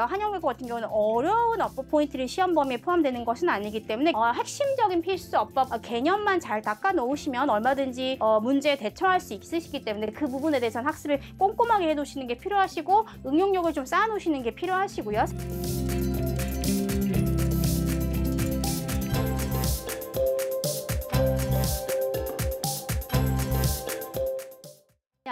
한영외고 같은 경우는 어려운 어법 포인트를 시험 범위에 포함되는 것은 아니기 때문에 어, 핵심적인 필수 어법 어, 개념만 잘 닦아놓으시면 얼마든지 어, 문제에 대처할 수 있으시기 때문에 그 부분에 대해서는 학습을 꼼꼼하게 해놓으시는 게 필요하시고 응용력을 좀 쌓아놓으시는 게 필요하시고요.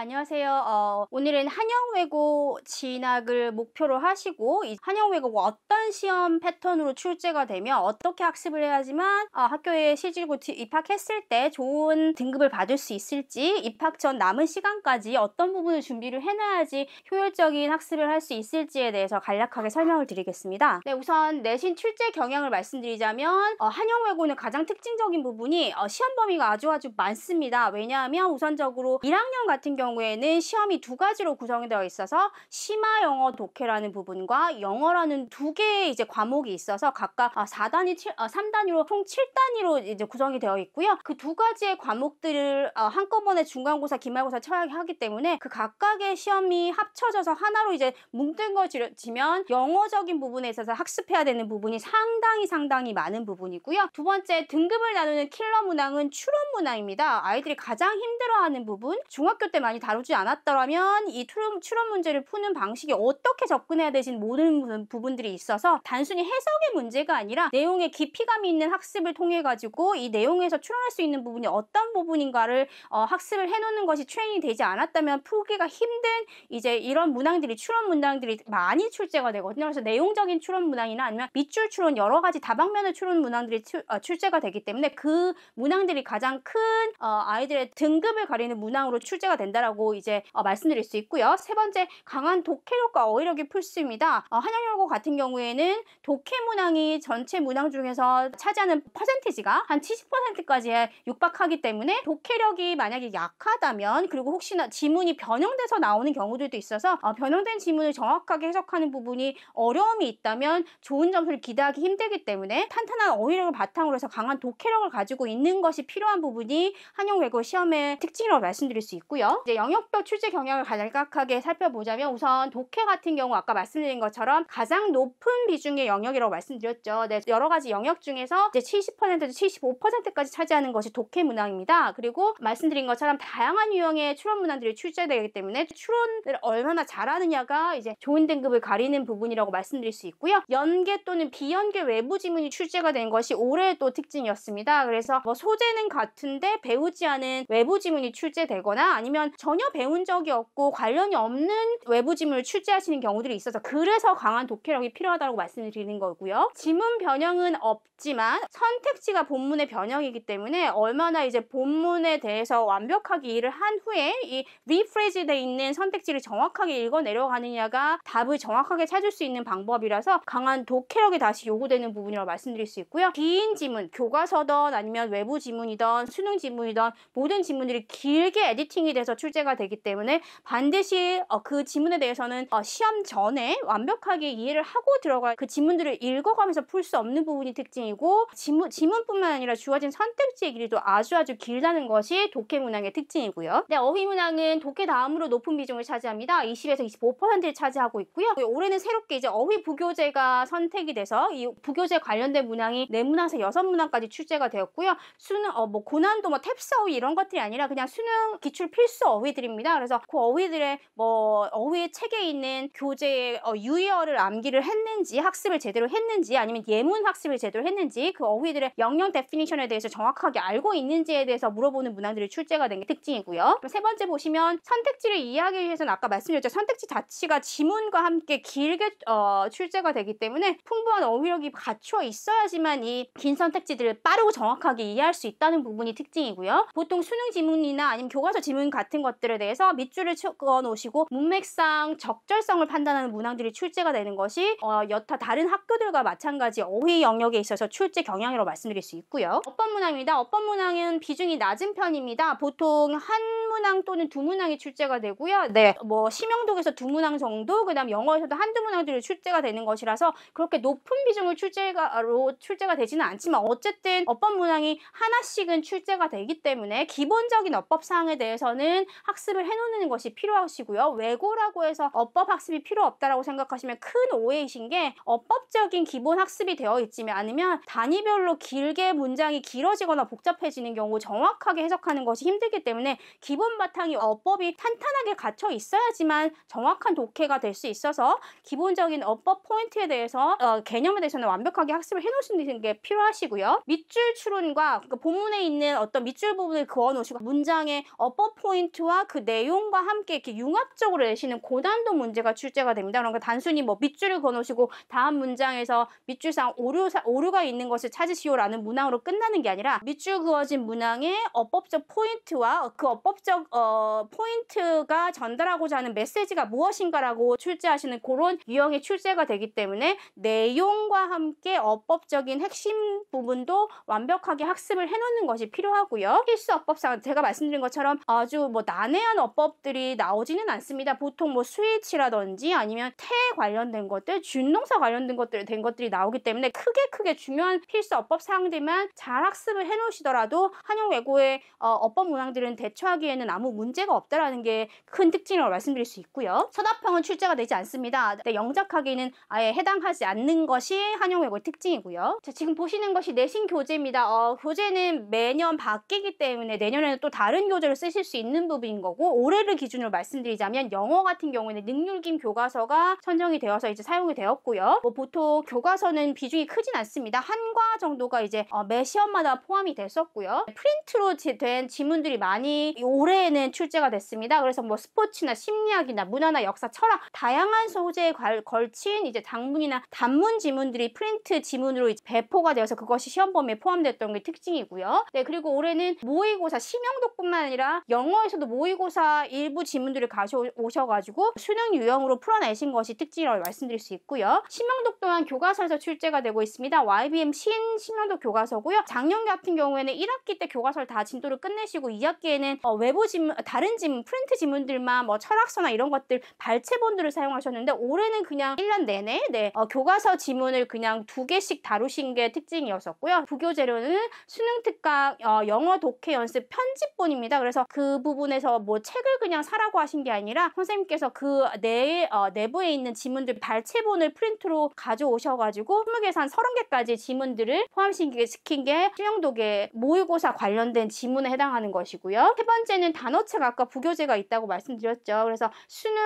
안녕하세요. 어, 오늘은 한영외고 진학을 목표로 하시고 한영외고가 어떤 시험 패턴으로 출제가 되며 어떻게 학습을 해야지만 어, 학교에 실질고 입학했을 때 좋은 등급을 받을 수 있을지 입학 전 남은 시간까지 어떤 부분을 준비를 해놔야지 효율적인 학습을 할 수 있을지에 대해서 간략하게 설명을 드리겠습니다. 네, 우선 내신 출제 경향을 말씀드리자면 어, 한영외고는 가장 특징적인 부분이 어, 시험 범위가 아주 아주 많습니다. 왜냐하면 우선적으로 1학년 같은 경우 경우에는 시험이 두 가지로 구성되어 있어서 심화 영어 독해라는 부분과 영어라는 두 개의 이제 과목이 있어서 각각 4단위, 어, 7, 3단위로 어, 총 7단위로 이제 구성이 되어 있고요. 그 두 가지의 과목들을 어, 한꺼번에 중간고사, 기말고사 처리하기 때문에 그 각각의 시험이 합쳐져서 하나로 이제 뭉뚱거지면 영어적인 부분에 있어서 학습해야 되는 부분이 상당히 상당히 많은 부분이고요. 두 번째 등급을 나누는 킬러 문항은 추론 문항입니다. 아이들이 가장 힘들어하는 부분, 중학교 때 많이 다루지 않았더라면 이 추론, 추론 문제를 푸는 방식이 어떻게 접근해야 되신 모든 부분들이 있어서 단순히 해석의 문제가 아니라 내용의 깊이감 이 있는 학습을 통해 가지고 이 내용에서 추론할 수 있는 부분이 어떤 부분인가를 어, 학습을 해놓는 것이 트레이닝이 되지 않았다면 풀기가 힘든 이제 이런 문항들이 추론 문항들이 많이 출제가 되거든요. 그래서 내용적인 추론 문항이나 아니면 밑줄 추론 여러 가지 다방면의 추론 문항들이 추, 어, 출제가 되기 때문에 그 문항들이 가장 큰 어, 아이들의 등급을 가리는 문항으로 출제가 된다라고. 있다라고 이제 어, 말씀드릴 수 있고요. 세 번째, 강한 독해력과 어휘력이 풀수입니다. 어, 한양열고 같은 경우에는 독해 문항이 전체 문항 중에서 차지하는 퍼센티지가 한 70%까지 육박하기 때문에 독해력이 만약에 약하다면 그리고 혹시나 지문이 변형돼서 나오는 경우들도 있어서 어, 변형된 지문을 정확하게 해석하는 부분이 어려움이 있다면 좋은 점수를 기대하기 힘들기 때문에 탄탄한 어휘력을 바탕으로 해서 강한 독해력을 가지고 있는 것이 필요한 부분이 한영외고 시험의 특징이라고 말씀드릴 수 있고요. 이제 영역별 취재 경향을 간략하게 살펴보자면 우선 독해 같은 경우 아까 말씀드린 것처럼 가장 높은 비중의 영역이라고 말씀드렸죠. 네, 여러 가지 영역 중에서 이제 70%에서 75%까지 차지하는 것이 독해 문항입니다. 그리고 말씀드린 것처럼 다양한 유형의 출원 문항들이 출제되기 때문에 출원을 얼마나 잘하느냐가 이제 조인 등급을 가리는 부분이라고 말씀드릴 수 있고요. 연계 또는 비연계 외부 지문이 출제가 된 것이 올해의 또 특징이었습니다. 그래서 뭐 소재는 같은데 배우지 않은 외부 지문이 출제되거나 아니면 전 전혀 배운 적이 없고 관련이 없는 외부 지문을 출제하시는 경우들이 있어서 그래서 강한 독해력이 필요하다고 말씀드리는 거고요. 지문 변형은 없 있지만 선택지가 본문의 변형이기 때문에 얼마나 이제 본문에 대해서 완벽하게 이해를 한 후에 이 리프레지 돼 있는 선택지를 정확하게 읽어 내려가느냐가 답을 정확하게 찾을 수 있는 방법이라서 강한 독해력이 다시 요구되는 부분이라고 말씀드릴 수 있고요. 긴 지문, 교과서든 아니면 외부 지문이든 수능 지문이든 모든 지문들이 길게 에디팅이 돼서 출제가 되기 때문에 반드시 어, 그 지문에 대해서는 어, 시험 전에 완벽하게 이해를 하고 들어갈 그 지문들을 읽어가면서 풀 수 없는 부분이 특징이 상황고 지문, 지문뿐만 아니라 주어진 선택지의 길이도 아주 아주 길다는 것이 독해 문항의 특징이고요. 네, 어휘 문항은 독해 다음으로 높은 비중을 차지합니다. 20에서 25%를 차지하고 있고요. 네, 올해는 새롭게 이제 어휘 부교재가 선택이 돼서 이 부교재 관련된 문항이 네문항에서 여섯 문항까지 출제가 되었고요. 수능 어, 뭐 고난도 뭐 탭스 어휘 이런 것들이 아니라 그냥 수능 기출 필수 어휘들입니다. 그래서 그 어휘들의 뭐 어휘 책에 있는 교재의 어, 유의어를 암기를 했는지 학습을 제대로 했는지 아니면 예문 학습을 제대로 했는지 했는지 그 어휘들의 영역 데피니션에 대해서 정확하게 알고 있는지에 대해서 물어보는 문항들이 출제가 된 게 특징이고요. 세 번째 보시면 선택지를 이해하기 위해서는 아까 말씀드렸죠. 선택지 자체가 지문과 함께 길게 어, 출제가 되기 때문에 풍부한 어휘력이 갖춰 있어야지만 이 긴 선택지들을 빠르고 정확하게 이해할 수 있다는 부분이 특징이고요. 보통 수능 지문이나 아니면 교과서 지문 같은 것들에 대해서 밑줄을 쳐 놓으시고 문맥상 적절성을 판단하는 문항들이 출제가 되는 것이 어, 여타 다른 학교들과 마찬가지 어휘 영역에 있어서 출제 경향이라고 말씀드릴 수 있고요. 어법 문항입니다. 어법 문항은 비중이 낮은 편입니다. 보통 한 문항 또는 두 문항이 출제가 되고요. 네, 뭐 심영독에서 두 문항 정도, 그다음 영어에서도 한두 문항 정도 출제가 되는 것이라서 그렇게 높은 비중을 출제가로 출제가 되지는 않지만 어쨌든 어법 문항이 하나씩은 출제가 되기 때문에 기본적인 어법 사항에 대해서는 학습을 해놓는 것이 필요하시고요. 외고라고 해서 어법 학습이 필요 없다라고 생각하시면 큰 오해이신 게 어법적인 기본 학습이 되어 있지 아니면 단위별로 길게 문장이 길어지거나 복잡해지는 경우 정확하게 해석하는 것이 힘들기 때문에 기본 바탕이 어법이 탄탄하게 갖춰 있어야지만 정확한 독해가 될 수 있어서 기본적인 어법 포인트에 대해서 어, 개념에 대해서는 완벽하게 학습을 해놓으시는 게 필요하시고요. 밑줄 추론과 그니까 본문에 있는 어떤 밑줄 부분을 그어놓으시고 문장의 어법 포인트와 그 내용과 함께 이렇게 융합적으로 내시는 고단도 문제가 출제가 됩니다. 그러니까 단순히 뭐 밑줄을 그어놓으시고 다음 문장에서 밑줄상 오류 오류가 포인가 있는 것을 찾으시오라는 문항으로 끝나는 게 아니라 밑줄 그어진 문항의 어법적 포인트와 그 어법적 어, 포인트가 전달하고자 하는 메시지가 무엇인가라고 출제하시는 그런 유형의 출제가 되기 때문에 내용과 함께 어법적인 핵심 부분도 완벽하게 학습을 해놓는 것이 필요하고요. 필수 어법상 제가 말씀드린 것처럼 아주 뭐 난해한 어법들이 나오지는 않습니다. 보통 뭐 스위치라든지 아니면 태 관련된 것들, 준농사 관련된 것들 된 것들이 나오기 때문에 크게 크게 주 중요한 필수 어법 사항들만 잘 학습을 해놓으시더라도 한영 외고의 어, 어법 문항들은 대처하기에는 아무 문제가 없다라는 게 큰 특징이라고 말씀드릴 수 있고요. 서답형은 출제가 되지 않습니다. 네, 영작하기는 아예 해당하지 않는 것이 한영 외고의 특징이고요. 자, 지금 보시는 것이 내신 교재입니다. 어, 교재는 매년 바뀌기 때문에 내년에는 또 다른 교재를 쓰실 수 있는 부분인 거고 올해를 기준으로 말씀드리자면 영어 같은 경우에는 능률김 교과서가 선정이 되어서 이제 사용이 되었고요. 뭐 보통 교과서는 비중이 크진 않습니다. 한과 정도가 이제 어, 매 시험마다 포함이 됐었고요. 프린트로 된 지문들이 많이 올해에는 출제가 됐습니다. 그래서 뭐 스포츠나 심리학이나 문화나 역사, 철학 다양한 소재에 걸친 이제 장문이나 단문 지문들이 프린트 지문으로 배포가 되어서 그것이 시험 범위에 포함됐던 게 특징이고요. 네 그리고 올해는 모의고사 심영도뿐만 아니라 영어에서도 모의고사 일부 지문들을 가져오셔가지고 수능 유형으로 풀어내신 것이 특징이라고 말씀드릴 수 있고요. 심영도 또한 교과서에서 출제가 되고 있습니다. IBM 신 신년도 교과서고요. 작년 같은 경우에는 1학기 때 교과서를 다 진도를 끝내시고 2학기에는 어, 외부 지문, 다른 지문, 프린트 지문들만 뭐 철학서나 이런 것들 발췌본들을 사용하셨는데 올해는 그냥 1년 내내 네, 어, 교과서 지문을 그냥 두 개씩 다루신 게 특징이었었고요. 부교 재료는 수능 특강 어, 영어 독해 연습 편집본입니다. 그래서 그 부분에서 뭐 책을 그냥 사라고 하신 게 아니라 선생님께서 그 내, 어, 내부에 있는 지문들 발췌본을 프린트로 가져오셔가지고 20개에서 한 30개까지 지문들을 포함시키게 시킨 게실용도계 모의고사 관련된 지문에 해당하는 것이고요. 세 번째는 단어책 아까 부교재가 있다고 말씀드렸죠. 그래서 수능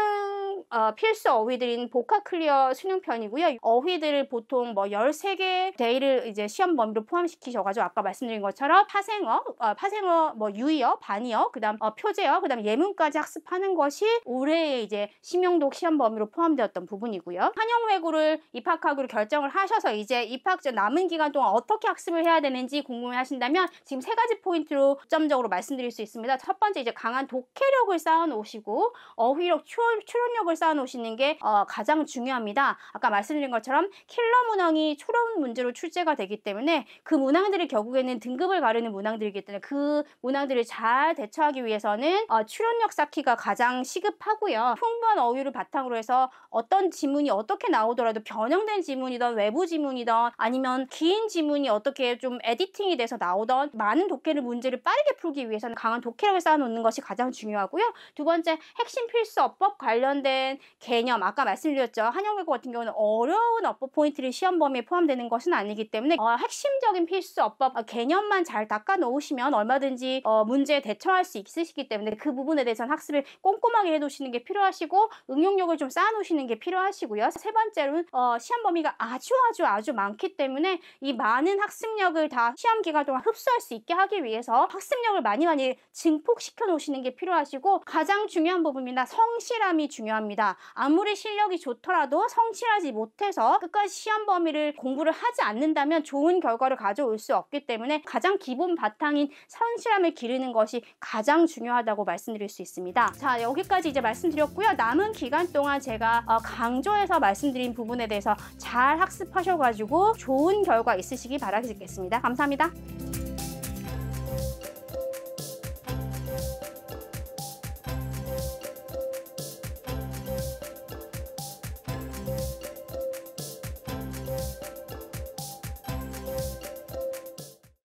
어, 필수 어휘들인 복합 클리어 수능편이고요. 어휘들을 보통 뭐 13개 데이를 이제 시험 범위로 포함시키셔가지고 아까 말씀드린 것처럼 파생어, 어, 파생어 뭐 유의어, 반의어, 그 다음 어, 표제어, 그 다음 예문까지 학습하는 것이 올해의 이제 심영독 시험 범위로 포함되었던 부분이고요. 한영외고를 입학하기로 결정을 하셔서 이제 입학 전 남은 기간 동안 어떻게 학습을 해야 되는지 궁금해 하신다면 지금 세 가지 포인트로 점적으로 말씀드릴 수 있습니다. 첫 번째 이제 강한 독해력을 쌓아놓으시고 어휘력, 추론, 추론력을 실력을 쌓아놓으시는 게 어, 가장 중요합니다. 아까 말씀드린 것처럼 킬러 문항이 초론 문제로 출제가 되기 때문에 그 문항들이 결국에는 등급을 가르는 문항들이기 때문에 그 문항들을 잘 대처하기 위해서는 어, 출연력 쌓기가 가장 시급하고요. 풍부한 어휘를 바탕으로 해서 어떤 지문이 어떻게 나오더라도 변형된 지문이던 외부 지문이던 아니면 긴 지문이 어떻게 좀 에디팅이 돼서 나오던 많은 독해를 문제를 빠르게 풀기 위해서는 강한 독해력을 쌓아놓는 것이 가장 중요하고요. 두 번째 핵심 필수어법 관련된 포함된 개념 아까 말씀드렸죠 한영외고 같은 경우는 어려운 업법 포인트를 시험 범위에 포함되는 것은 아니기 때문에 어, 핵심적인 필수 업법 어, 개념만 잘 닦아 놓으시면 얼마든지 어, 문제에 대처할 수 있으시기 때문에 그 부분에 대해서는 학습을 꼼꼼하게 해놓으시는 게 필요하시고 응용력을 좀 쌓아놓으시는 게 필요하시고요 세 번째로는 어, 시험 범위가 아주 아주 아주 많기 때문에 이 많은 학습력을 다 시험 기간 동안 흡수할 수 있게 하기 위해서 학습력을 많이 많이 증폭시켜 놓으시는 게 필요하시고 가장 중요한 부분이나 성실함이 중요합니다 합니다. 아무리 실력이 좋더라도 성실하지 못해서 끝까지 시험 범위를 공부를 하지 않는다면 좋은 결과를 가져올 수 없기 때문에 가장 기본 바탕인 성실함을 기르는 것이 가장 중요하다고 말씀드릴 수 있습니다. 자 여기까지 이제 말씀드렸고요. 남은 기간 동안 제가 어, 강조해서 말씀드린 부분에 대해서 잘 학습하셔가지고 좋은 결과 있으시기 바라겠습니다. 감사합니다.